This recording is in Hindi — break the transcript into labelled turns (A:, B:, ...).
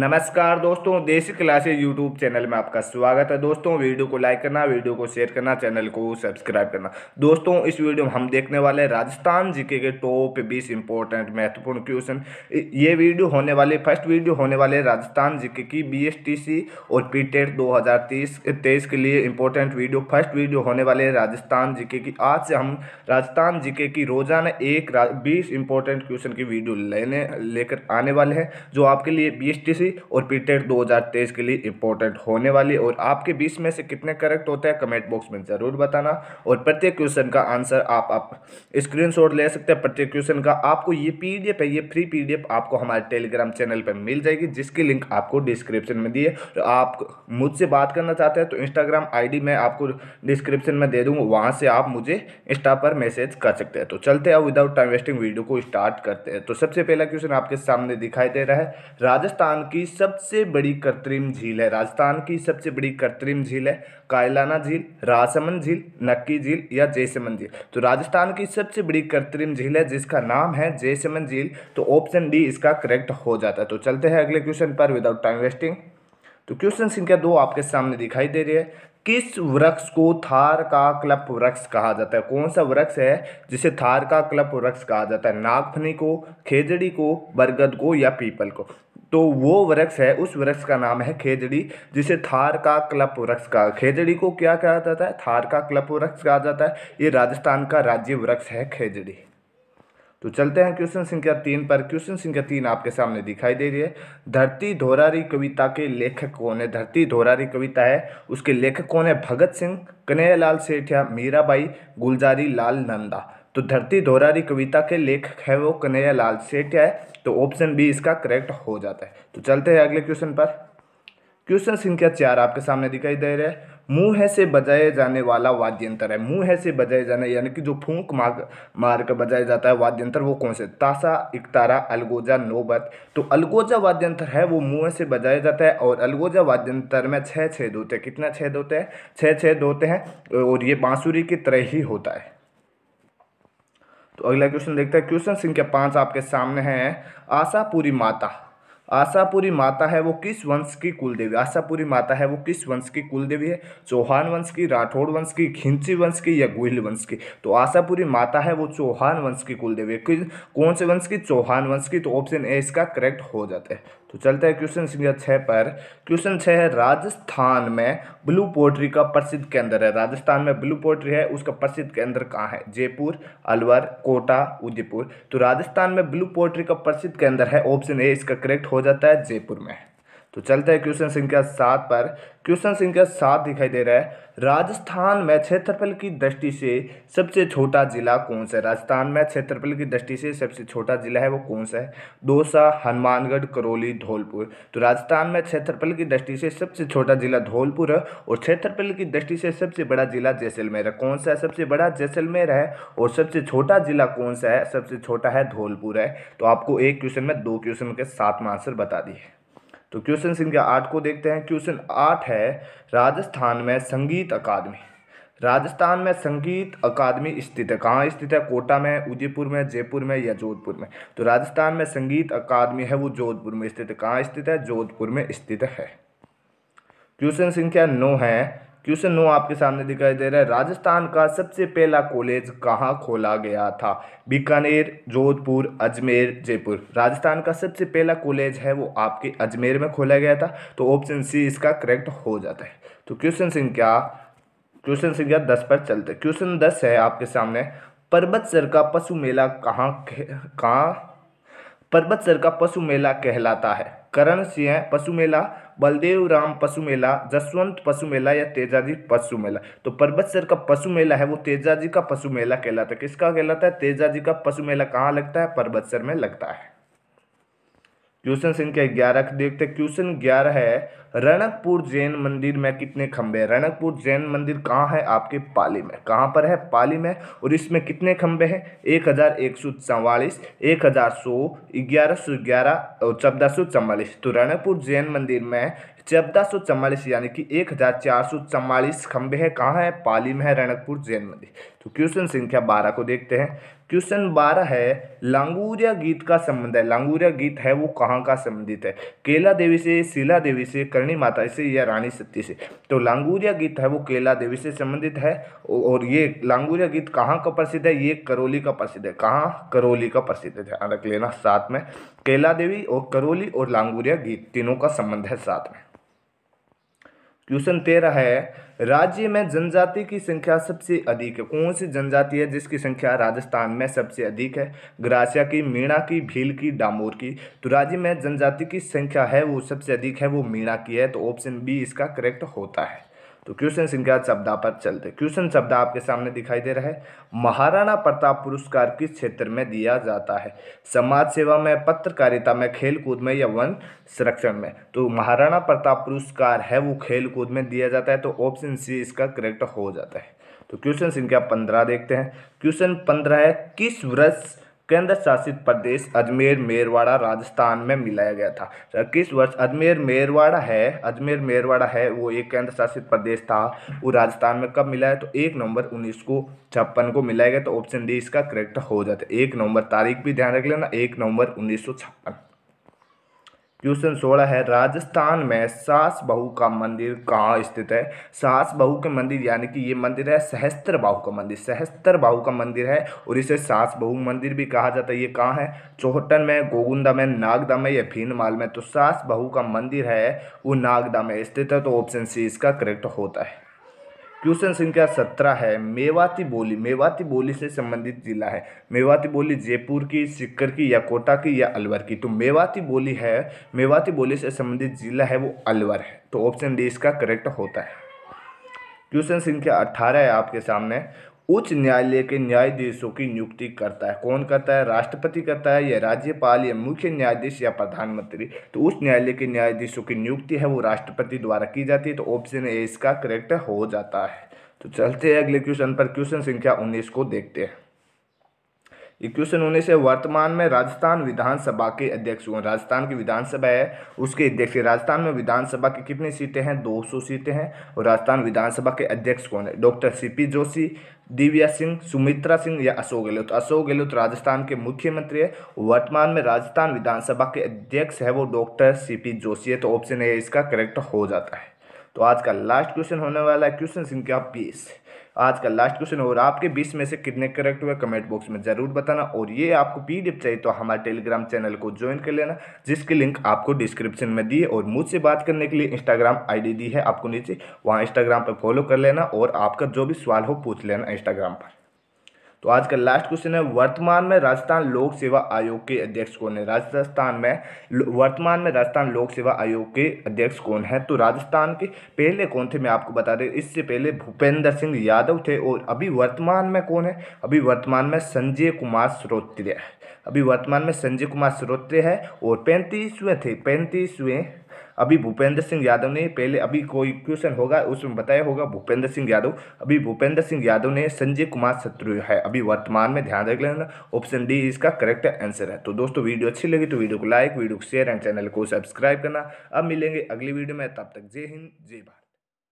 A: नमस्कार दोस्तों देसी क्लासेज यूट्यूब चैनल में आपका स्वागत है दोस्तों वीडियो को लाइक करना वीडियो को शेयर करना चैनल को सब्सक्राइब करना दोस्तों इस वीडियो में हम देखने वाले हैं राजस्थान जीके के टॉप 20 इंपॉर्टेंट महत्वपूर्ण क्वेश्चन ये वीडियो होने वाले फर्स्ट वीडियो होने वाले राजस्थान जीके की बी और पी टेट e दो के लिए इंपॉर्टेंट वीडियो फर्स्ट वीडियो होने वाले राजस्थान जीके की आज से हम राजस्थान जीके की रोजाना एक बीस इंपॉर्टेंट क्वेश्चन की वीडियो लेने लेकर आने वाले हैं जो आपके लिए बी सी और पीटेड 2023 के लिए इंपॉर्टेंट होने वाली और आपके बीच में से कितने करेक्ट होते हैं कमेंट बॉक्स में ज़रूर बताना और प्रत्येक क्वेश्चन का आंसर आप आप स्क्रीन ले सकते हैं प्रत्येक क्वेश्चन का आपको ये पी है ये फ्री पी आपको हमारे टेलीग्राम चैनल पर मिल जाएगी जिसकी लिंक आपको डिस्क्रिप्शन में दी है तो आप मुझसे बात करना चाहते हैं तो इंस्टाग्राम आई मैं आपको डिस्क्रिप्शन में दे दूँगा वहाँ से आप मुझे इंस्टा पर मैसेज कर सकते हैं तो चलते हैं विदाउट टाइम वेस्टिंग वीडियो को स्टार्ट करते हैं तो सबसे पहला क्वेश्चन आपके सामने दिखाई दे रहा है राजस्थान की सबसे बड़ी कृत्रिम झील है राजस्थान की सबसे बड़ी कृत्रिम झील है कायलाना झील रासमन झील नक्की झील या जयसमन झील तो राजस्थान की सबसे बड़ी कृत्रिम झील है जिसका नाम है जयसमन झील तो ऑप्शन डी इसका करेक्ट हो जाता है तो चलते हैं अगले क्वेश्चन पर विदाउट टाइम वेस्टिंग तो क्वेश्चन संख्या दो आपके सामने दिखाई दे रही है किस वृक्ष को थार का क्लप वृक्ष कहा जाता है कौन सा वृक्ष है जिसे थार का क्लप वृक्ष कहा जाता है नागफनी को खेजड़ी को बरगद को या पीपल को तो वो वृक्ष है उस वृक्ष का नाम है खेजड़ी जिसे थार का क्लप वृक्ष का खेजड़ी को क्या कहा जाता है थार का क्लप वृक्ष कहा जाता है ये राजस्थान का राज्य वृक्ष है खेजड़ी तो चलते हैं क्वेश्चन संख्या तीन पर क्वेश्चन संख्या तीन आपके सामने दिखाई दे रही है धरती धोरारी कविता के लेखक कौन है धरती धोरारी कविता है उसके लेखक कौन है भगत सिंह कन्हैयालाल सेठिया मीराबाई गुलजारी लाल नंदा तो धरती धोरारी कविता के लेखक है वो कन्हैया लाल सेठ है तो ऑप्शन बी इसका करेक्ट हो जाता है तो चलते हैं अगले क्वेश्चन पर क्वेश्चन संख्या चार आपके सामने दिखाई दे रहा है मुँह है से बजाए जाने वाला वाद्य यंत्र है मुँह है से बजाए जाने यानी कि जो फूंक मार मार कर बजाया जाता है वाद्य यंत्र वो कौन से ताशा इकतारा अलगोजा नोबत तो अलगोजा वाद्य यंत्र है वो मुँह से बजाया जाता है और अलगोजा वाद्य यंत्र में छः छेद होते हैं कितना छेद होते हैं छः छेद होते हैं और ये बाँसुरी की तरह ही होता है तो अगला क्वेश्चन देखते हैं क्वेश्चन संख्या पाँच आपके सामने है आशापुरी माता आशापुरी माता है वो किस वंश की कुलदेवी आशापुरी माता है वो किस वंश की कुलदेवी है चौहान वंश की राठौड़ वंश की खिंची वंश की या गुहिल वंश की तो आशापुरी माता है वो चौहान वंश की कुलदेवी है कौन से वंश की चौहान वंश की तो ऑप्शन ए इसका करेक्ट हो जाता है तो चलते हैं क्वेश्चन संख्या छः पर क्वेश्चन छः है राजस्थान में ब्लू पोल्ट्री का प्रसिद्ध केंद्र है राजस्थान में ब्लू पोल्ट्री है उसका प्रसिद्ध केंद्र कहाँ है जयपुर अलवर कोटा उदयपुर तो राजस्थान में ब्लू पोल्ट्री का प्रसिद्ध केंद्र है ऑप्शन ए इसका करेक्ट हो जाता है जयपुर में तो चलते हैं क्वेश्चन संख्या सात पर क्वेश्चन संख्या सात दिखाई दे रहा है राजस्थान में क्षेत्रफल की दृष्टि से सबसे छोटा जिला कौन सा है राजस्थान में क्षेत्रफल की दृष्टि से सबसे छोटा जिला है वो कौन सा है दौसा हनुमानगढ़ करौली धौलपुर तो राजस्थान में क्षेत्रफल की दृष्टि से सबसे छोटा जिला धौलपुर है और क्षेत्रफल की दृष्टि से सबसे बड़ा जिला जैसलमेर है कौन सा है सबसे बड़ा जैसलमेर है और सबसे छोटा जिला कौन सा है सबसे छोटा है धौलपुर है तो आपको एक क्वेश्चन में दो क्वेश्चन के साथ में आंसर बता दिए तो क्वेश्चन संख्या आठ को देखते हैं क्वेश्चन आठ है राजस्थान में संगीत अकादमी राजस्थान में संगीत अकादमी स्थित है कहाँ स्थित है कोटा में उदयपुर में जयपुर में या जोधपुर में तो राजस्थान में संगीत अकादमी है वो जोधपुर में स्थित है कहाँ स्थित है जोधपुर में स्थित है क्वेश्चन संख्या नौ है क्वेश्चन नो आपके सामने दिखाई दे रहा है राजस्थान का सबसे पहला कॉलेज कहाँ खोला गया था बीकानेर जोधपुर अजमेर जयपुर राजस्थान का सबसे पहला कॉलेज है वो आपके अजमेर में खोला गया था तो ऑप्शन सी इसका करेक्ट हो जाता है तो क्वेश्चन संख्या क्वेश्चन संख्या दस पर चलते क्वेश्चन दस है आपके सामने सर का पशु मेला कहाँ कहाँ सर का पशु मेला कहलाता है करण सिंह पशु मेला बलदेव राम पशु मेला जसवंत पशु मेला या तेजाजी पशु मेला तो पर्वत सर का पशु मेला है वो तेजाजी का पशु मेला कहलाता है किसका कहलाता है तेजाजी का पशु मेला कहाँ लगता है पर्वत सर में लगता है क्वेश्चन संख्या ग्यारह देखते क्वेश्चन ग्यारह है रणकपुर जैन मंदिर में कितने खंबे हैं रणकपुर जैन मंदिर कहाँ है आपके पाली में कहाँ पर है पाली में और इसमें कितने खंबे हैं एक हज़ार एक सौ चवालीस एक हज़ार सौ ग्यारह सौ ग्यारह और चौदह सौ चवालीस तो रणकपुर जैन मंदिर में चौदह सौ चवालीस यानी कि एक हज़ार चार सौ चवालीस खंबे हैं कहाँ है पाली में है रणकपुर जैन मंदिर तो क्वेश्चन संख्या बारह को देखते हैं क्वेश्चन बारह है लांगूरिया गीत का संबंध है लांगूरिया गीत है वो कहाँ का संबंधित है केला देवी से शिला देवी से कर करणी माता से या रानी सती से तो लांगूरिया गीत है वो केला देवी से संबंधित है और ये लांगूरिया गीत कहाँ का प्रसिद्ध है ये करौली का प्रसिद्ध है कहाँ करौली का प्रसिद्ध है ध्यान रख लेना साथ में केला देवी और करौली और लांगूरिया गीत तीनों का संबंध है साथ में क्वेश्चन तेरह है राज्य में जनजाति की संख्या सबसे अधिक है कौन सी जनजाति है जिसकी संख्या राजस्थान में सबसे अधिक है ग्रासिया की मीणा की भील की डामोर की तो राज्य में जनजाति की संख्या है वो सबसे अधिक है वो मीणा की है तो ऑप्शन बी इसका करेक्ट होता है तो क्वेश्चन इनके शब्दा पर चलते क्वेश्चन शब्द आपके सामने दिखाई दे रहा है महाराणा प्रताप पुरस्कार किस क्षेत्र में दिया जाता है समाज सेवा में पत्रकारिता में खेलकूद में या वन संरक्षण में तो महाराणा प्रताप पुरस्कार है वो खेलकूद में दिया जाता है तो ऑप्शन सी इसका करेक्ट हो जाता है तो क्वेश्चन संख्या पंद्रह देखते हैं क्वेश्चन पंद्रह है किस वर्ष केंद्र शासित प्रदेश अजमेर मेरवाड़ा राजस्थान में मिलाया गया था किस वर्ष अजमेर मेरवाड़ा है अजमेर मेरवाड़ा है वो एक केंद्र शासित प्रदेश था वो राजस्थान में कब मिला है तो एक नवंबर उन्नीस को छप्पन को मिलाया गया तो ऑप्शन डी इसका करेक्ट हो जाता है एक नवंबर तारीख भी ध्यान रख लेना एक नवंबर उन्नीस सौ छप्पन क्वेश्चन सोलह है राजस्थान में सास बहू का मंदिर कहाँ स्थित है सास बहू के मंदिर यानी कि ये मंदिर है सहस्त्र बाहू का मंदिर सहस्त्र बाहू का मंदिर है और इसे सास बहू मंदिर भी कहा जाता है ये कहाँ है चौहटन में गोगुंदा में नागदा में या भीनमाल में तो सास बहू का मंदिर है वो नागदा में स्थित है तो ऑप्शन सी इसका करेक्ट होता है क्वेश्चन संख्या सत्रह है मेवाती बोली मेवाती बोली से संबंधित जिला है मेवाती बोली जयपुर की सिक्कर की या कोटा की या अलवर की तो मेवाती बोली है मेवाती बोली से संबंधित जिला है वो अलवर है तो ऑप्शन डी इसका करेक्ट होता है क्वेश्चन संख्या अट्ठारह है आपके सामने उच्च न्यायालय के न्यायाधीशों की नियुक्ति करता है कौन करता है राष्ट्रपति करता है या राज्यपाल या मुख्य न्यायाधीश या प्रधानमंत्री तो उच्च न्यायालय के न्यायाधीशों की नियुक्ति है वो राष्ट्रपति द्वारा की जाती है तो ऑप्शन ए इसका करेक्ट हो जाता है तो चलते हैं अगले क्वेश्चन पर क्वेश्चन संख्या उन्नीस को देखते हैं इक्वेशन होने से वर्तमान में राजस्थान विधानसभा के अध्यक्ष हुए राजस्थान की विधानसभा है उसके अध्यक्ष राजस्थान में विधानसभा की कितनी सीटें हैं 200 सीटें हैं और राजस्थान विधानसभा के अध्यक्ष कौन है डॉक्टर सीपी जोशी दिव्या सिंह सुमित्रा सिंह या अशोक गहलोत अशोक गहलोत राजस्थान के मुख्यमंत्री है वर्तमान में राजस्थान विधानसभा के अध्यक्ष है वो डॉक्टर पी जोशी है तो ऑप्शन ए इसका करेक्ट हो जाता है तो आज का लास्ट क्वेश्चन होने वाला है क्वेश्चन संख्या बीस आज का लास्ट क्वेश्चन और आपके बीस में से कितने करेक्ट हुए कमेंट बॉक्स में ज़रूर बताना और ये आपको पीडीएफ चाहिए तो हमारे टेलीग्राम चैनल को ज्वाइन कर लेना जिसकी लिंक आपको डिस्क्रिप्शन में दी है और मुझसे बात करने के लिए इंस्टाग्राम आईडी दी है आपको नीचे वहाँ इंस्टाग्राम पर फॉलो कर लेना और आपका जो भी सवाल हो पूछ लेना इंस्टाग्राम पर तो आज का लास्ट क्वेश्चन है वर्तमान में राजस्थान लोक सेवा आयोग के अध्यक्ष कौन है राजस्थान में वर्तमान में राजस्थान लोक सेवा आयोग के अध्यक्ष कौन है तो राजस्थान के पहले कौन थे मैं आपको बता दें इससे पहले भूपेंद्र सिंह यादव थे और अभी वर्तमान में कौन है अभी वर्तमान में संजय कुमार श्रोत्रिय अभी वर्तमान में संजय कुमार श्रोत्रिय है और पैंतीसवें थे पैंतीसवें अभी भूपेंद्र सिंह यादव ने पहले अभी कोई क्वेश्चन होगा उसमें बताया होगा भूपेंद्र सिंह यादव अभी भूपेंद्र सिंह यादव ने संजय कुमार शत्रु है अभी वर्तमान में ध्यान रख लेना ऑप्शन डी इसका करेक्ट आंसर है तो दोस्तों वीडियो अच्छी लगी तो वीडियो को लाइक वीडियो को शेयर एंड चैनल को सब्सक्राइब करना अब मिलेंगे अगली वीडियो में तब तक जय हिंद जय भारत